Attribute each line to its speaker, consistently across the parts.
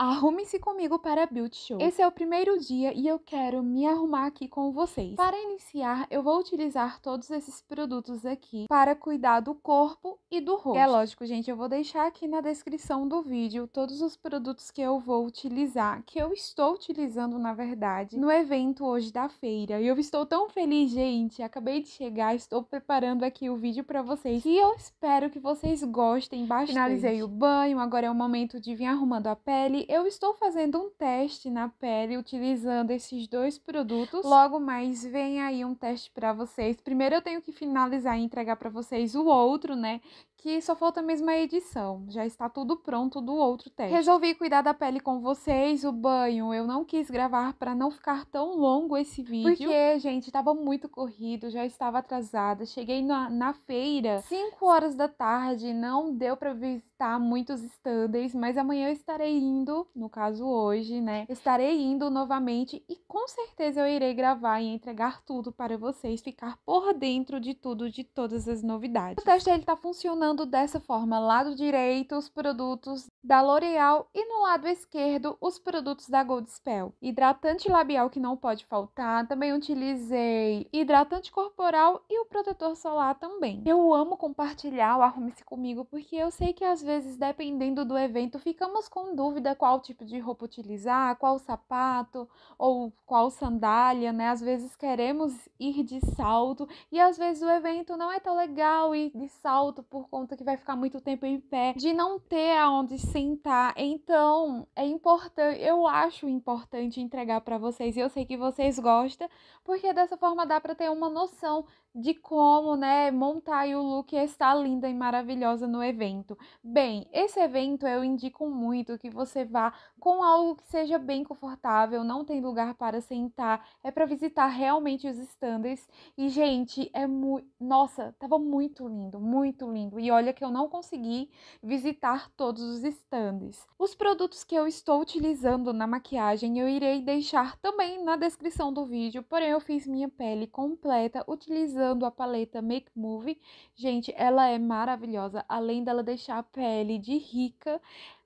Speaker 1: Arrume-se comigo para a Beauty Show. Esse é o primeiro dia e eu quero me arrumar aqui com vocês. Para iniciar, eu vou utilizar todos esses produtos aqui para cuidar do corpo e do rosto. é lógico, gente, eu vou deixar aqui na descrição do vídeo todos os produtos que eu vou utilizar, que eu estou utilizando, na verdade, no evento hoje da feira. E eu estou tão feliz, gente, acabei de chegar, estou preparando aqui o vídeo para vocês e eu espero que vocês gostem bastante. Finalizei o banho, agora é o momento de vir arrumando a pele eu estou fazendo um teste na pele utilizando esses dois produtos. Logo mais vem aí um teste para vocês. Primeiro eu tenho que finalizar e entregar para vocês o outro, né, que só falta mesmo a edição. Já está tudo pronto do outro teste. Resolvi cuidar da pele com vocês, o banho. Eu não quis gravar para não ficar tão longo esse vídeo. Porque, gente, estava muito corrido, já estava atrasada. Cheguei na, na feira 5 horas da tarde, não deu para visitar muitos stands, mas amanhã eu estarei indo, no caso hoje, né? Estarei indo novamente e com certeza eu irei gravar e entregar tudo para vocês, ficar por dentro de tudo, de todas as novidades. O teste ele tá funcionando Posicionando dessa forma, lado direito, os produtos da L'Oreal e no lado esquerdo, os produtos da Gold Spell. Hidratante labial que não pode faltar, também utilizei hidratante corporal e o protetor solar também. Eu amo compartilhar o Arrume-se Comigo porque eu sei que às vezes, dependendo do evento, ficamos com dúvida qual tipo de roupa utilizar, qual sapato ou qual sandália, né? Às vezes queremos ir de salto e às vezes o evento não é tão legal ir de salto por conta conta que vai ficar muito tempo em pé, de não ter aonde sentar. Então, é importante, eu acho importante entregar para vocês. Eu sei que vocês gostam, porque dessa forma dá para ter uma noção de como, né, montar o look e estar linda e maravilhosa no evento. Bem, esse evento eu indico muito que você vá com algo que seja bem confortável, não tem lugar para sentar, é para visitar realmente os stands. E gente, é muito, nossa, tava muito lindo, muito lindo. E olha que eu não consegui visitar todos os stands. Os produtos que eu estou utilizando na maquiagem eu irei deixar também na descrição do vídeo, porém eu fiz minha pele completa utilizando usando a paleta Make Move. Gente, ela é maravilhosa. Além dela deixar a pele de rica,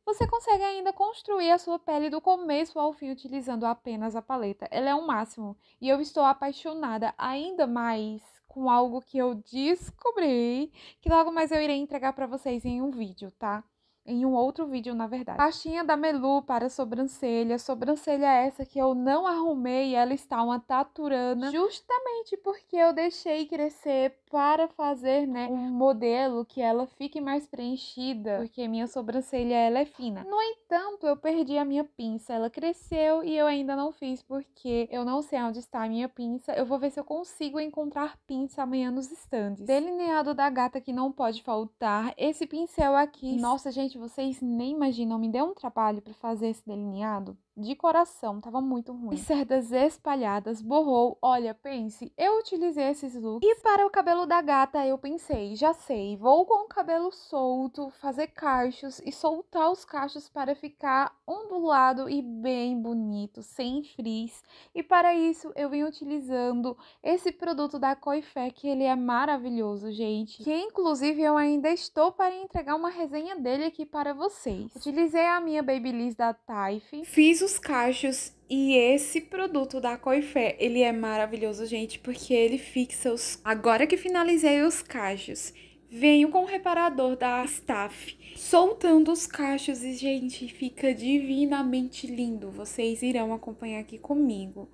Speaker 1: você consegue ainda construir a sua pele do começo ao fim utilizando apenas a paleta. Ela é um máximo e eu estou apaixonada ainda mais com algo que eu descobri, que logo mais eu irei entregar para vocês em um vídeo, tá? em um outro vídeo, na verdade. Pastinha da Melu para sobrancelha. Sobrancelha é essa que eu não arrumei, e ela está uma taturana. Justamente porque eu deixei crescer para fazer, né, um modelo que ela fique mais preenchida, porque minha sobrancelha ela é fina. No entanto, eu perdi a minha pinça, ela cresceu e eu ainda não fiz porque eu não sei onde está a minha pinça. Eu vou ver se eu consigo encontrar pinça amanhã nos estandes. Delineado da gata que não pode faltar. Esse pincel aqui, nossa gente, Gente, vocês nem imaginam, me deu um trabalho para fazer esse delineado. De coração, tava muito ruim. cerdas espalhadas, borrou. Olha, pense, eu utilizei esses looks. E para o cabelo da gata, eu pensei, já sei, vou com o cabelo solto, fazer cachos e soltar os cachos para ficar ondulado e bem bonito, sem frizz. E para isso, eu vim utilizando esse produto da Coifé, que ele é maravilhoso, gente. Que inclusive eu ainda estou para entregar uma resenha dele aqui aqui para vocês. Utilizei a minha Babyliss da Taif. Fiz os cachos e esse produto da Coifé, ele é maravilhoso, gente, porque ele fixa os... Agora que finalizei os cachos, venho com o reparador da Staff, soltando os cachos e, gente, fica divinamente lindo. Vocês irão acompanhar aqui comigo.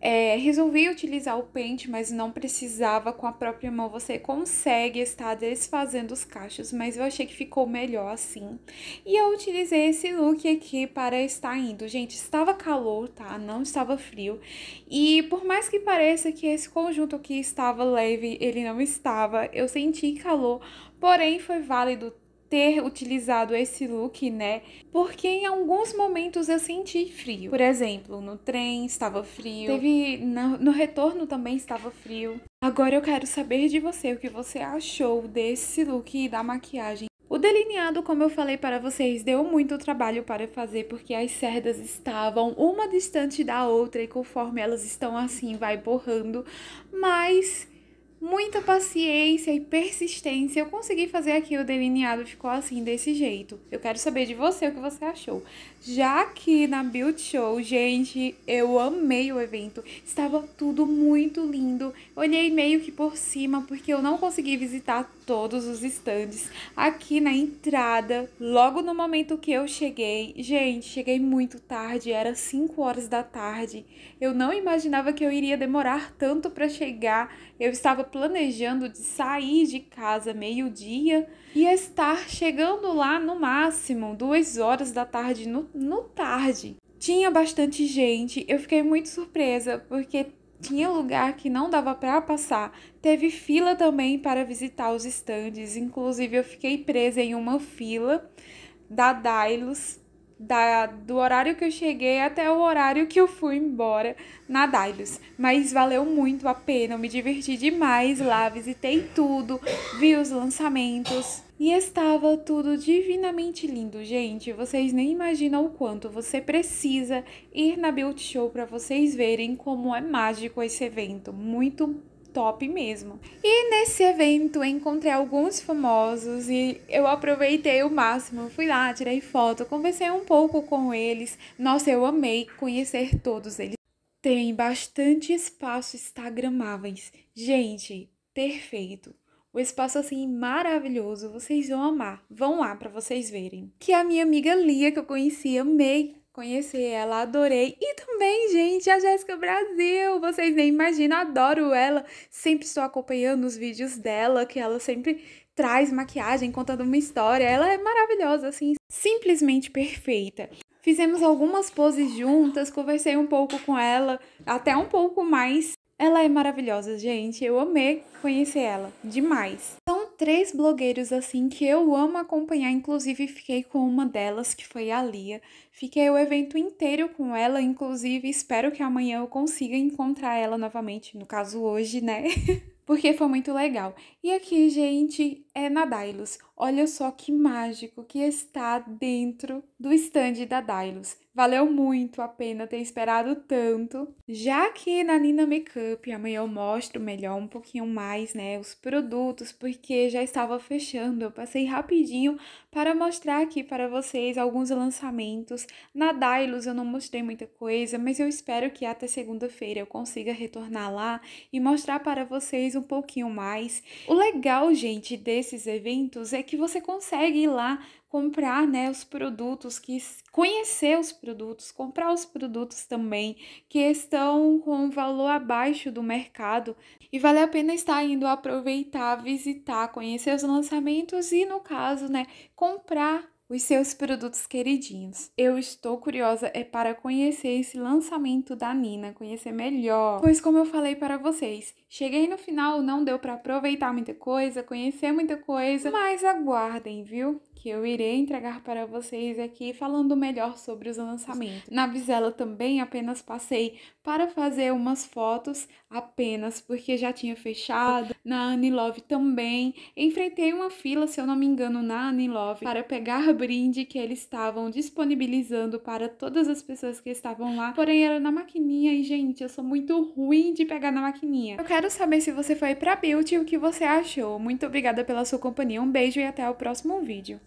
Speaker 1: É, resolvi utilizar o pente, mas não precisava com a própria mão. Você consegue estar desfazendo os cachos, mas eu achei que ficou melhor assim. E eu utilizei esse look aqui para estar indo. Gente, estava calor, tá? Não estava frio. E por mais que pareça que esse conjunto aqui estava leve, ele não estava. Eu senti calor, porém foi válido ter utilizado esse look, né? Porque em alguns momentos eu senti frio. Por exemplo, no trem estava frio. Teve no, no retorno também estava frio. Agora eu quero saber de você o que você achou desse look e da maquiagem. O delineado, como eu falei para vocês, deu muito trabalho para fazer porque as cerdas estavam uma distante da outra e conforme elas estão assim, vai borrando, mas muita paciência e persistência, eu consegui fazer aqui o delineado, ficou assim, desse jeito. Eu quero saber de você o que você achou. Já aqui na Build Show, gente, eu amei o evento. Estava tudo muito lindo. Olhei meio que por cima, porque eu não consegui visitar todos os estandes aqui na entrada, logo no momento que eu cheguei. Gente, cheguei muito tarde, era 5 horas da tarde. Eu não imaginava que eu iria demorar tanto para chegar. Eu estava planejando de sair de casa meio-dia e estar chegando lá no máximo 2 horas da tarde no, no tarde tinha bastante gente. Eu fiquei muito surpresa porque tinha lugar que não dava para passar. Teve fila também para visitar os estandes, inclusive eu fiquei presa em uma fila da Dailos da, do horário que eu cheguei até o horário que eu fui embora na Dailos. Mas valeu muito a pena, eu me diverti demais lá, visitei tudo, vi os lançamentos. E estava tudo divinamente lindo, gente. Vocês nem imaginam o quanto você precisa ir na Build Show para vocês verem como é mágico esse evento. Muito top mesmo. E nesse evento encontrei alguns famosos e eu aproveitei o máximo. Fui lá, tirei foto, conversei um pouco com eles. Nossa, eu amei conhecer todos eles. Tem bastante espaço instagramáveis. Gente, perfeito. O espaço assim maravilhoso, vocês vão amar. Vão lá para vocês verem. Que é a minha amiga Lia que eu conheci, amei conhecer ela, adorei. E também, gente, a Jéssica Brasil, vocês nem imaginam, adoro ela. Sempre estou acompanhando os vídeos dela, que ela sempre traz maquiagem, contando uma história. Ela é maravilhosa, assim, simplesmente perfeita. Fizemos algumas poses juntas, conversei um pouco com ela, até um pouco mais. Ela é maravilhosa, gente. Eu amei conhecer ela demais três blogueiros assim que eu amo acompanhar, inclusive fiquei com uma delas que foi a Lia. Fiquei o evento inteiro com ela, inclusive espero que amanhã eu consiga encontrar ela novamente, no caso hoje, né? Porque foi muito legal. E aqui, gente, é na Dailos. Olha só que mágico que está dentro do stand da Dailos. Valeu muito a pena ter esperado tanto. Já que na Nina Makeup, amanhã eu mostro melhor um pouquinho mais, né, os produtos, porque já estava fechando. Eu passei rapidinho para mostrar aqui para vocês alguns lançamentos. Na Dailos eu não mostrei muita coisa, mas eu espero que até segunda-feira eu consiga retornar lá e mostrar para vocês um pouquinho mais. O legal, gente, desse desses eventos é que você consegue ir lá comprar né, os produtos, que conhecer os produtos, comprar os produtos também que estão com valor abaixo do mercado. E vale a pena estar indo aproveitar, visitar, conhecer os lançamentos e, no caso, né, comprar os seus produtos queridinhos. Eu estou curiosa é para conhecer esse lançamento da Nina, conhecer melhor. Pois como eu falei para vocês, cheguei no final, não deu para aproveitar muita coisa, conhecer muita coisa, mas aguardem, viu? que eu irei entregar para vocês aqui falando melhor sobre os lançamentos. Na Visela também apenas passei para fazer umas fotos apenas porque já tinha fechado. Na Anilove também enfrentei uma fila, se eu não me engano, na Anilove para pegar brinde que eles estavam disponibilizando para todas as pessoas que estavam lá. Porém era na maquininha e gente, eu sou muito ruim de pegar na maquininha. Eu quero saber se você foi para Beauty o que você achou. Muito obrigada pela sua companhia. Um beijo e até o próximo vídeo.